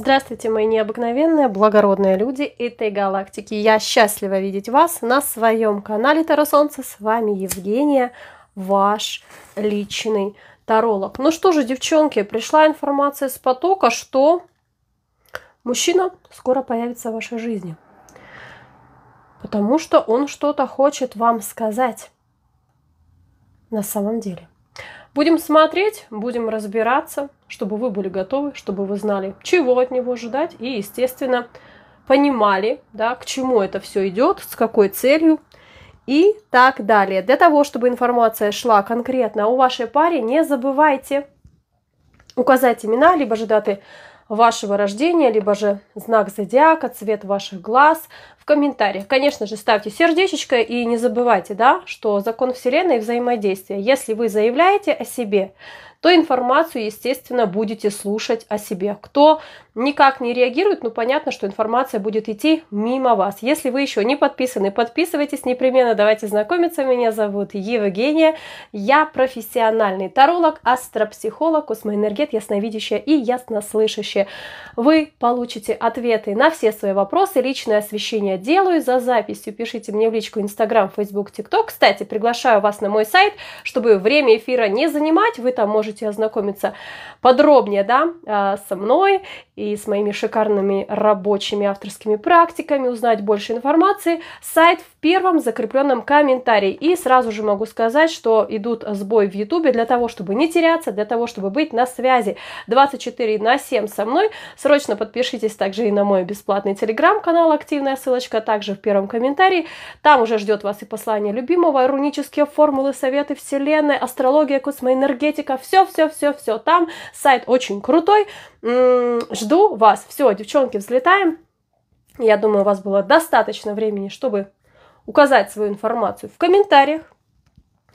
Здравствуйте, мои необыкновенные, благородные люди этой галактики. Я счастлива видеть вас на своем канале Таро Солнца. С вами Евгения, ваш личный таролог. Ну что же, девчонки, пришла информация с потока, что мужчина скоро появится в вашей жизни. Потому что он что-то хочет вам сказать на самом деле. Будем смотреть, будем разбираться, чтобы вы были готовы, чтобы вы знали, чего от него ожидать и, естественно, понимали, да, к чему это все идет, с какой целью и так далее. Для того, чтобы информация шла конкретно у вашей паре, не забывайте указать имена, либо же даты вашего рождения, либо же знак зодиака, цвет ваших глаз, комментариях. Конечно же, ставьте сердечечко и не забывайте, да, что закон Вселенной взаимодействия. Если вы заявляете о себе, то информацию, естественно, будете слушать о себе. Кто никак не реагирует, ну понятно, что информация будет идти мимо вас. Если вы еще не подписаны, подписывайтесь непременно, давайте знакомиться. Меня зовут Евгения, я профессиональный таролог, астропсихолог, космоэнергет, ясновидящая и яснослышащая. Вы получите ответы на все свои вопросы, личное освещение делаю за записью, пишите мне в личку Инстаграм, Фейсбук, ТикТок. Кстати, приглашаю вас на мой сайт, чтобы время эфира не занимать, вы там можете можете ознакомиться подробнее, да, а, со мной и с моими шикарными рабочими авторскими практиками, узнать больше информации. Сайт в первом закрепленном комментарии. И сразу же могу сказать, что идут сбой в Ютубе для того, чтобы не теряться, для того, чтобы быть на связи 24 на 7 со мной. Срочно подпишитесь также и на мой бесплатный телеграм-канал, активная ссылочка также в первом комментарии. Там уже ждет вас и послание любимого, рунические формулы, советы вселенной, астрология, космоэнергетика, все-все-все-все там. Сайт очень крутой. М-м, жду вас. Все, девчонки, взлетаем. Я думаю, у вас было достаточно времени, чтобы указать свою информацию в комментариях.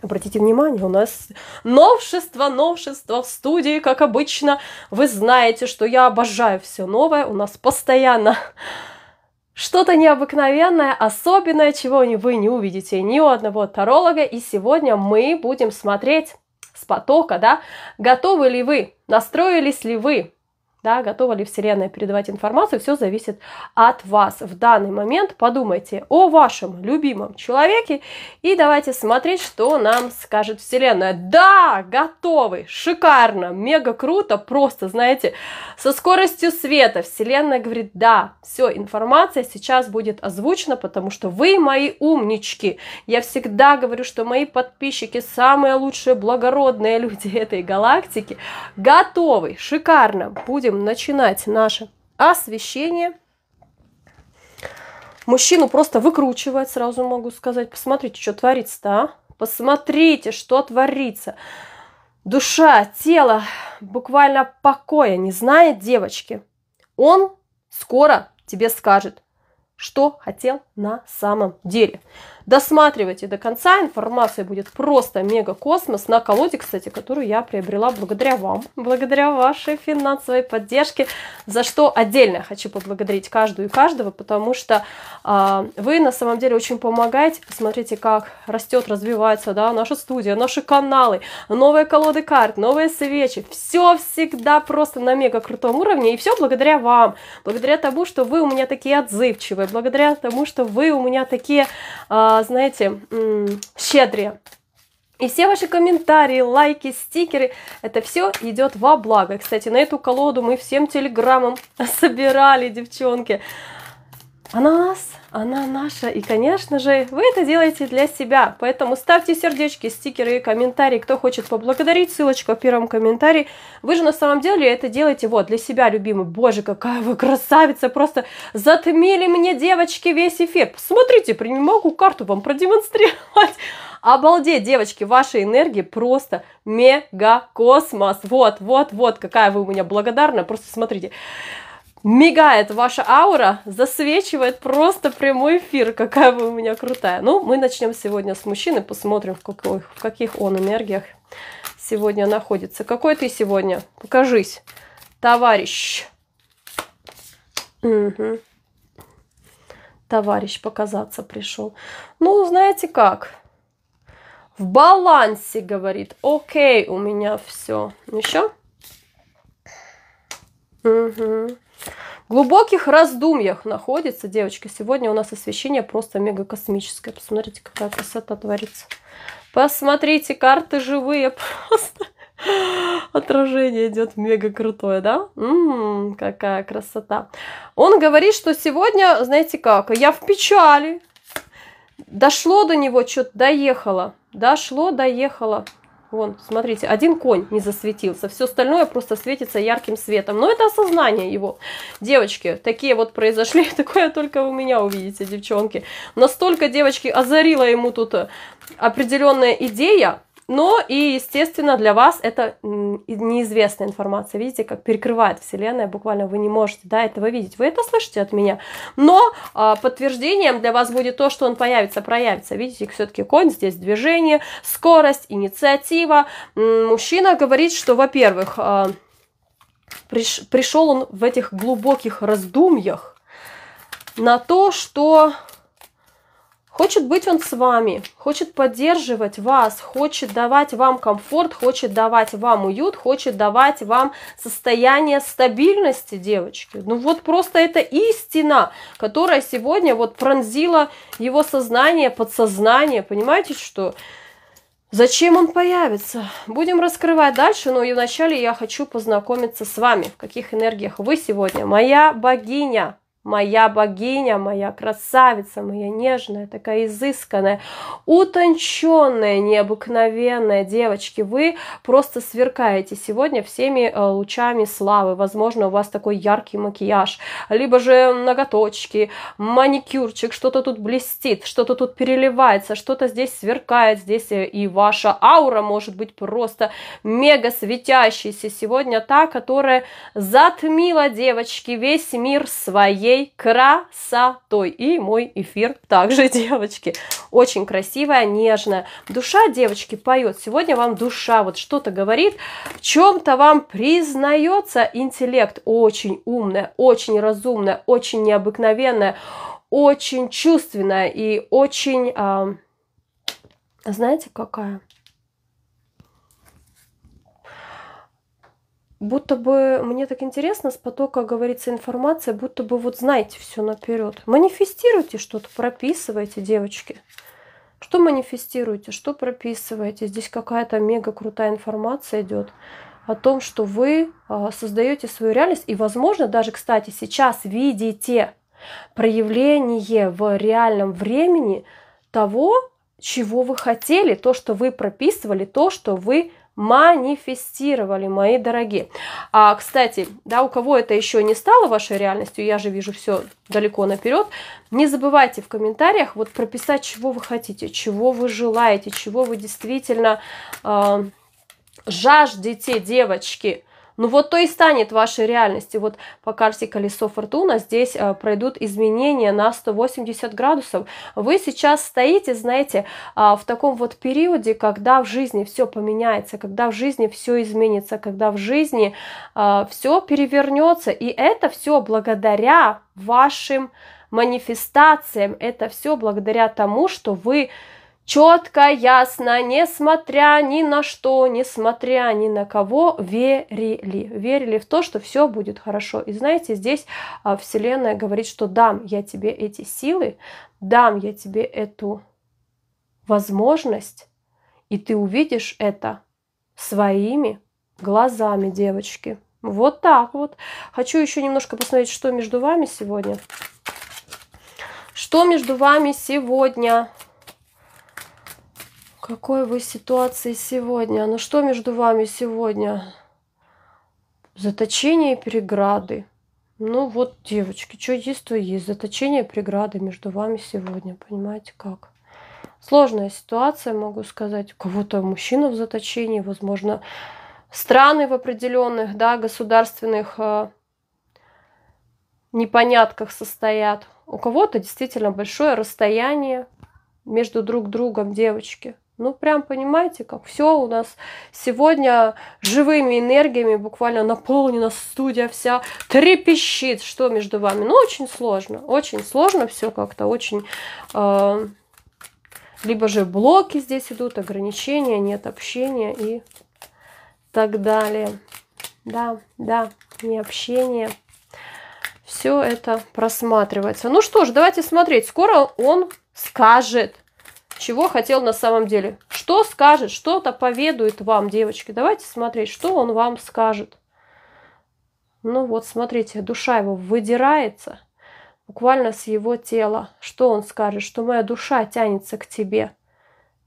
Обратите внимание, у нас новшество, новшество в студии, как обычно. Вы знаете, что я обожаю все новое. У нас постоянно что-то необыкновенное, особенное, чего вы не увидите ни у одного таролога. И сегодня мы будем смотреть с потока, да, готовы ли вы, настроились ли вы да, готова ли Вселенная передавать информацию, все зависит от вас. В данный момент подумайте о вашем любимом человеке и давайте смотреть, что нам скажет Вселенная. Да, готовы, шикарно, мега круто, просто, знаете, со скоростью света Вселенная говорит, да, все, информация сейчас будет озвучена, потому что вы мои умнички. Я всегда говорю, что мои подписчики самые лучшие благородные люди этой галактики. Готовы, шикарно, будем будем начинать наше освещение. Мужчину просто выкручивает, сразу могу сказать. Посмотрите, что творится-то, а? Посмотрите, что творится. Душа, тело буквально покоя а не знает девочки. Он скоро тебе скажет, что хотел на самом деле. Досматривайте до конца, информация будет просто мега-космос на колоде, кстати, которую я приобрела благодаря вам, благодаря вашей финансовой поддержке, за что отдельно хочу поблагодарить каждую и каждого, потому что э, вы на самом деле очень помогаете, посмотрите, как растет, развивается да, наша студия, наши каналы, новые колоды карт, новые свечи, все всегда просто на мега-крутом уровне, и все благодаря вам, благодаря тому, что вы у меня такие отзывчивые, благодаря тому, что вы у меня такие... Э, а, знаете, щедрее. И все ваши комментарии, лайки, стикеры, это все идет во благо. Кстати, на эту колоду мы всем телеграммом собирали, девчонки она нас она наша. И, конечно же, вы это делаете для себя. Поэтому ставьте сердечки, стикеры и комментарии. Кто хочет поблагодарить, ссылочка в первом комментарии. Вы же на самом деле это делаете вот для себя, любимый. Боже, какая вы красавица! Просто затмили мне, девочки, весь эфир. Посмотрите, могу карту вам продемонстрировать. Обалдеть, девочки, ваша энергия просто мега космос. Вот, вот, вот, какая вы у меня благодарна. Просто смотрите мигает ваша аура, засвечивает просто прямой эфир, какая вы у меня крутая. Ну, мы начнем сегодня с мужчины, посмотрим, в, какой, в каких он энергиях сегодня находится. Какой ты сегодня? Покажись, товарищ. Угу. Товарищ показаться пришел. Ну, знаете как? В балансе, говорит. Окей, у меня все. Еще? Угу. В глубоких раздумьях находится, девочки. Сегодня у нас освещение просто мегакосмическое. Посмотрите, какая красота творится. Посмотрите, карты живые просто. Отражение идет мега крутое, да? Ммм, какая красота. Он говорит, что сегодня, знаете как, я в печали. Дошло до него что-то, доехало. Дошло, доехало. Вон, смотрите, один конь не засветился, все остальное просто светится ярким светом. Но это осознание его. Девочки, такие вот произошли, такое только у меня увидите, девчонки. Настолько, девочки, озарила ему тут э, определенная идея, но и, естественно, для вас это неизвестная информация. Видите, как перекрывает Вселенная, буквально вы не можете да, этого видеть. Вы это слышите от меня. Но а, подтверждением для вас будет то, что он появится, проявится. Видите, все-таки конь, здесь движение, скорость, инициатива. Мужчина говорит, что, во-первых, а, приш, пришел он в этих глубоких раздумьях на то, что Хочет быть он с вами, хочет поддерживать вас, хочет давать вам комфорт, хочет давать вам уют, хочет давать вам состояние стабильности, девочки. Ну вот просто это истина, которая сегодня вот пронзила его сознание, подсознание, понимаете, что... Зачем он появится? Будем раскрывать дальше, но и вначале я хочу познакомиться с вами, в каких энергиях вы сегодня. Моя богиня, моя богиня, моя красавица, моя нежная, такая изысканная, утонченная, необыкновенная. Девочки, вы просто сверкаете сегодня всеми э, лучами славы. Возможно, у вас такой яркий макияж, либо же ноготочки, маникюрчик, что-то тут блестит, что-то тут переливается, что-то здесь сверкает, здесь э, и ваша аура может быть просто мега светящейся. Сегодня та, которая затмила, девочки, весь мир своей своей красотой. И мой эфир также, девочки. Очень красивая, нежная. Душа, девочки, поет. Сегодня вам душа вот что-то говорит, в чем-то вам признается интеллект. Очень умная, очень разумная, очень необыкновенная, очень чувственная и очень... А, знаете, какая? будто бы мне так интересно с потока, говорится, информация, будто бы вот знаете все наперед. Манифестируйте что-то, прописывайте, девочки. Что манифестируете, что прописываете? Здесь какая-то мега крутая информация идет о том, что вы а, создаете свою реальность. И, возможно, даже, кстати, сейчас видите проявление в реальном времени того, чего вы хотели, то, что вы прописывали, то, что вы манифестировали, мои дорогие. А, кстати, да, у кого это еще не стало вашей реальностью, я же вижу все далеко наперед, не забывайте в комментариях вот прописать, чего вы хотите, чего вы желаете, чего вы действительно э, жаждете, девочки. Ну вот то и станет вашей реальностью. Вот по карте колесо фортуна здесь э, пройдут изменения на 180 градусов. Вы сейчас стоите, знаете, а, в таком вот периоде, когда в жизни все поменяется, когда в жизни все изменится, когда в жизни а, все перевернется. И это все благодаря вашим манифестациям. Это все благодаря тому, что вы Четко, ясно, несмотря ни на что, несмотря ни на кого, верили. Верили в то, что все будет хорошо. И знаете, здесь а, Вселенная говорит, что дам я тебе эти силы, дам я тебе эту возможность, и ты увидишь это своими глазами, девочки. Вот так вот. Хочу еще немножко посмотреть, что между вами сегодня. Что между вами сегодня? какой вы ситуации сегодня? Ну что между вами сегодня? Заточение и преграды. Ну вот, девочки, что есть, то есть. Заточение и преграды между вами сегодня. Понимаете, как? Сложная ситуация, могу сказать. У кого-то мужчина в заточении, возможно, страны в определенных, да, государственных э, непонятках состоят. У кого-то действительно большое расстояние между друг другом девочки – ну, прям понимаете, как все у нас сегодня живыми энергиями буквально наполнена студия вся, трепещит, что между вами. Ну, очень сложно, очень сложно все как-то, очень... Э, либо же блоки здесь идут, ограничения, нет общения и так далее. Да, да, не общение. Все это просматривается. Ну что ж, давайте смотреть. Скоро он скажет, чего хотел на самом деле. Что скажет, что-то поведует вам, девочки. Давайте смотреть, что он вам скажет. Ну вот, смотрите, душа его выдирается буквально с его тела. Что он скажет? Что моя душа тянется к тебе.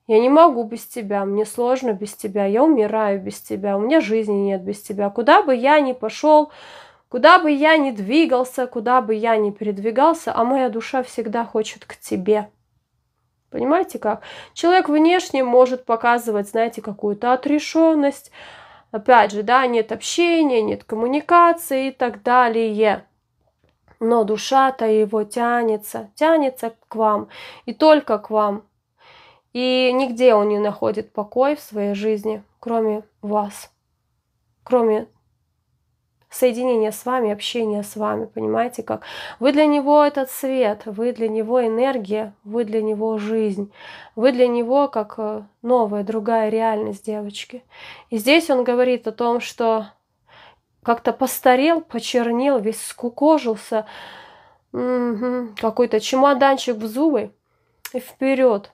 Я не могу без тебя, мне сложно без тебя, я умираю без тебя, у меня жизни нет без тебя. Куда бы я ни пошел, куда бы я ни двигался, куда бы я ни передвигался, а моя душа всегда хочет к тебе. Понимаете как? Человек внешне может показывать, знаете, какую-то отрешенность. Опять же, да, нет общения, нет коммуникации и так далее. Но душа-то его тянется, тянется к вам и только к вам. И нигде он не находит покой в своей жизни, кроме вас, кроме соединение с вами, общение с вами, понимаете как? Вы для него этот свет, вы для него энергия, вы для него жизнь, вы для него как э, новая, другая реальность, девочки. И здесь он говорит о том, что как-то постарел, почернел, весь скукожился, угу. какой-то чемоданчик в зубы и вперед.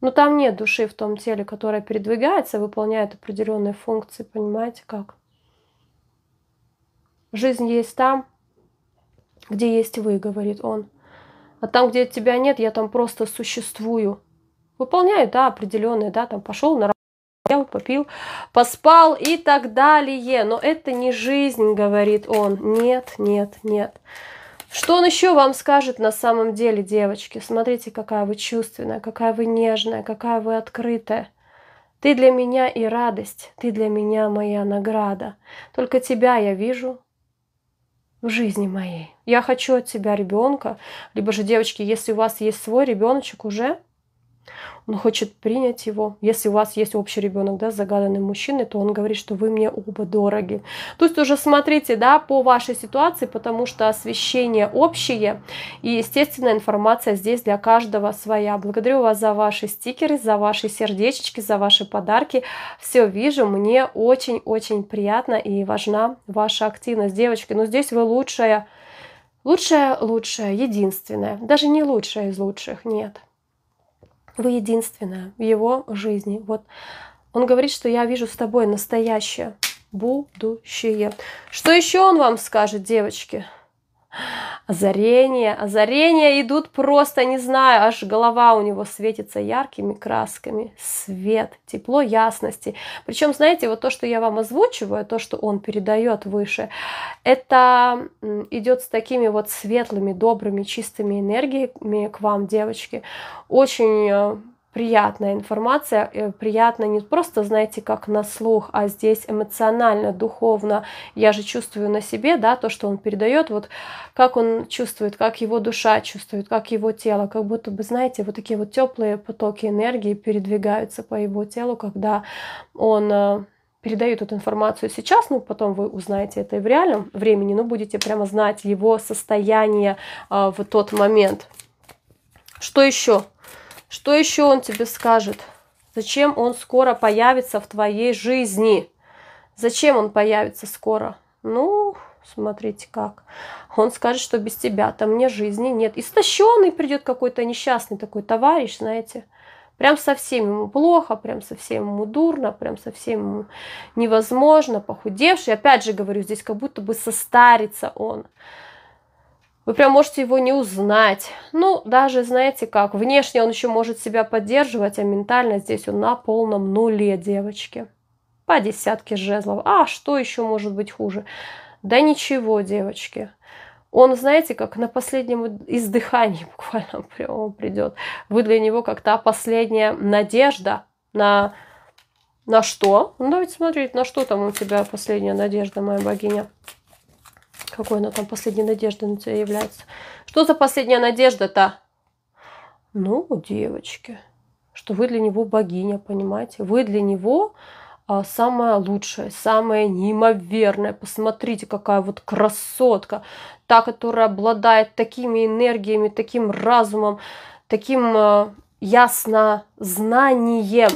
Но там нет души в том теле, которое передвигается, выполняет определенные функции, понимаете как? Жизнь есть там, где есть вы, говорит он. А там, где тебя нет, я там просто существую. Выполняю, да, определенные, да, там пошел на работу, попил, поспал и так далее. Но это не жизнь, говорит он. Нет, нет, нет. Что он еще вам скажет на самом деле, девочки? Смотрите, какая вы чувственная, какая вы нежная, какая вы открытая. Ты для меня и радость, ты для меня моя награда. Только тебя я вижу, в жизни моей. Я хочу от тебя ребенка. Либо же, девочки, если у вас есть свой ребеночек уже, он хочет принять его. Если у вас есть общий ребенок, да, с загаданным мужчиной, то он говорит, что вы мне оба дороги. То есть уже смотрите, да, по вашей ситуации, потому что освещение общее и, естественно, информация здесь для каждого своя. Благодарю вас за ваши стикеры, за ваши сердечечки, за ваши подарки. Все вижу, мне очень-очень приятно и важна ваша активность. Девочки, но ну здесь вы лучшая, лучшая, лучшая, единственная. Даже не лучшая из лучших, нет. Вы единственная в его жизни. Вот он говорит, что я вижу с тобой настоящее будущее. Что еще он вам скажет, девочки? озарение, озарение идут просто, не знаю, аж голова у него светится яркими красками, свет, тепло ясности. Причем, знаете, вот то, что я вам озвучиваю, то, что он передает выше, это идет с такими вот светлыми, добрыми, чистыми энергиями к вам, девочки. Очень э, приятная информация, э, приятно не просто, знаете, как на слух, а здесь эмоционально, духовно. Я же чувствую на себе, да, то, что он передает, вот как он чувствует, как его душа чувствует, как его тело, как будто бы, знаете, вот такие вот теплые потоки энергии передвигаются по его телу, когда он э, передаю эту информацию сейчас, но потом вы узнаете это и в реальном времени, но будете прямо знать его состояние э, в тот момент. Что еще что еще он тебе скажет? Зачем он скоро появится в твоей жизни? Зачем он появится скоро? Ну, смотрите как. Он скажет, что без тебя там мне жизни нет. Истощенный придет какой-то несчастный такой товарищ, знаете. Прям совсем ему плохо, прям совсем ему дурно, прям совсем ему невозможно, похудевший. Опять же говорю, здесь как будто бы состарится он. Вы прям можете его не узнать. Ну, даже, знаете как, внешне он еще может себя поддерживать, а ментально здесь он на полном нуле, девочки. По десятке жезлов. А что еще может быть хуже? Да ничего, девочки. Он, знаете, как на последнем издыхании буквально прямо придет. Вы для него как та последняя надежда на... На что? Ну, давайте смотреть, на что там у тебя последняя надежда, моя богиня. Какой она там последней надеждой на тебя является? Что за последняя надежда-то? Ну, девочки, что вы для него богиня, понимаете? Вы для него а, самая лучшая, самая неимоверная. Посмотрите, какая вот красотка. Та, которая обладает такими энергиями, таким разумом, таким а, ясно знанием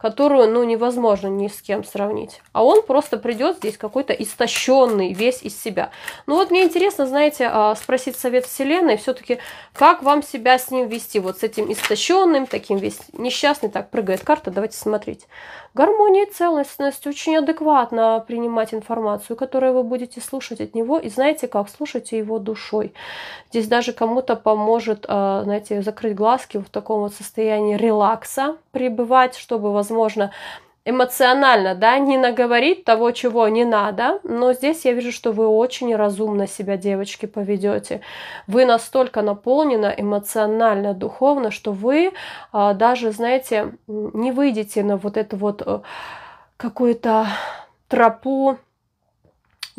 которую, ну, невозможно ни с кем сравнить. А он просто придет здесь какой-то истощенный, весь из себя. Ну вот мне интересно, знаете, а, спросить совет Вселенной все-таки, как вам себя с ним вести, вот с этим истощенным, таким весь несчастный, так прыгает карта, давайте смотреть. Гармония и целостность, очень адекватно принимать информацию, которую вы будете слушать от него, и знаете как, слушайте его душой. Здесь даже кому-то поможет, а, знаете, закрыть глазки в таком вот состоянии релакса, пребывать, чтобы, возможно, возможно, эмоционально, да, не наговорить того, чего не надо, но здесь я вижу, что вы очень разумно себя, девочки, поведете. Вы настолько наполнены эмоционально, духовно, что вы а, даже, знаете, не выйдете на вот эту вот а, какую-то тропу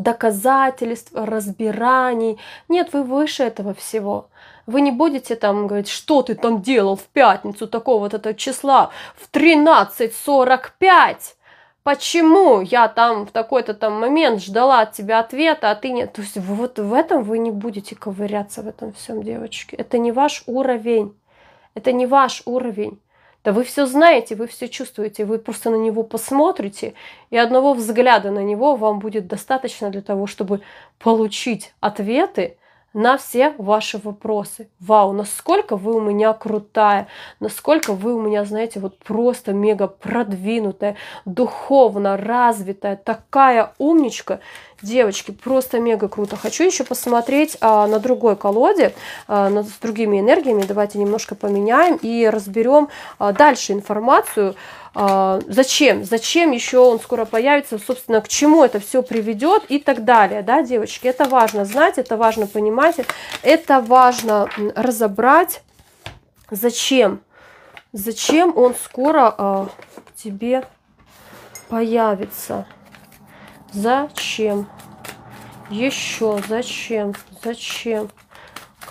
доказательств, разбираний. Нет, вы выше этого всего. Вы не будете там говорить, что ты там делал в пятницу такого вот этого числа в 13.45. Почему я там в такой-то там момент ждала от тебя ответа, а ты нет? То есть вот в этом вы не будете ковыряться в этом всем, девочки. Это не ваш уровень. Это не ваш уровень. Да вы все знаете, вы все чувствуете, вы просто на него посмотрите, и одного взгляда на него вам будет достаточно для того, чтобы получить ответы на все ваши вопросы. Вау, насколько вы у меня крутая, насколько вы у меня, знаете, вот просто мега продвинутая, духовно развитая, такая умничка. Девочки, просто мега круто. Хочу еще посмотреть а, на другой колоде, а, на, с другими энергиями. Давайте немножко поменяем и разберем а, дальше информацию. А, зачем, зачем еще он скоро появится, собственно, к чему это все приведет и так далее, да, девочки, это важно знать, это важно понимать, это важно разобрать, зачем, зачем он скоро э, тебе появится, зачем, еще зачем, зачем.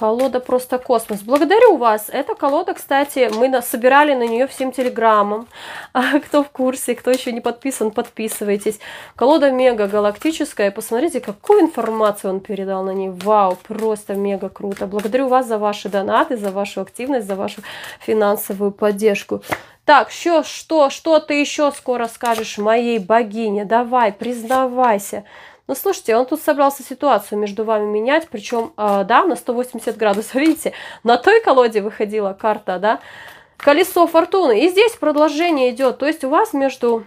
Колода просто космос. Благодарю вас. Эта колода, кстати, мы собирали на нее всем телеграммом. А кто в курсе, кто еще не подписан, подписывайтесь. Колода мега галактическая. Посмотрите, какую информацию он передал на ней. Вау, просто мега круто. Благодарю вас за ваши донаты, за вашу активность, за вашу финансовую поддержку. Так, что, что, что ты еще скоро скажешь моей богине? Давай, признавайся. Ну, слушайте, он тут собрался ситуацию между вами менять, причем, э, а, да, на 180 градусов, видите, на той колоде выходила карта, да, колесо фортуны. И здесь продолжение идет, то есть у вас между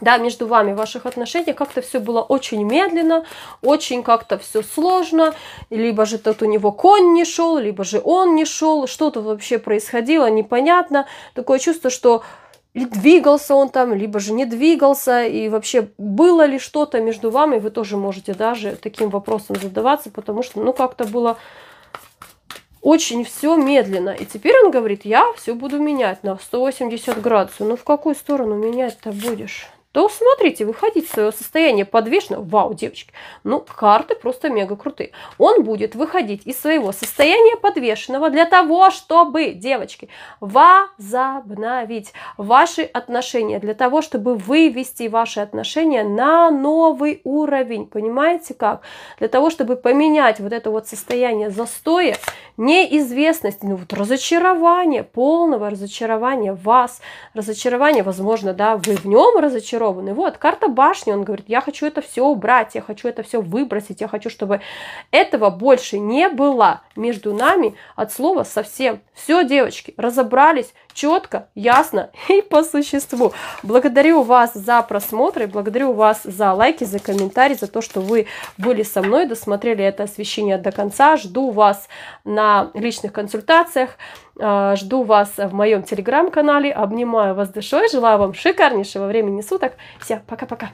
да, между вами, ваших отношений как-то все было очень медленно, очень как-то все сложно, либо же тут у него конь не шел, либо же он не шел, что-то вообще происходило, непонятно. Такое чувство, что ли двигался он там, либо же не двигался, и вообще было ли что-то между вами, вы тоже можете даже таким вопросом задаваться, потому что, ну, как-то было очень все медленно. И теперь он говорит, я все буду менять на 180 градусов. Ну, в какую сторону менять-то будешь? то смотрите, выходить из своего состояния подвешенного, вау, девочки, ну, карты просто мега крутые. Он будет выходить из своего состояния подвешенного для того, чтобы, девочки, возобновить ваши отношения, для того, чтобы вывести ваши отношения на новый уровень, понимаете как? Для того, чтобы поменять вот это вот состояние застоя, неизвестности, ну вот разочарование полного разочарования вас, разочарование возможно, да, вы в нем разочарованы, разочарованы. Вот, карта башни, он говорит, я хочу это все убрать, я хочу это все выбросить, я хочу, чтобы этого больше не было между нами от слова совсем. Все, девочки, разобрались, четко, ясно и по существу. Благодарю вас за просмотр и благодарю вас за лайки, за комментарии, за то, что вы были со мной, досмотрели это освещение до конца. Жду вас на личных консультациях, а, жду вас в моем телеграм-канале, обнимаю вас душой, желаю вам шикарнейшего времени суток. Всем пока-пока!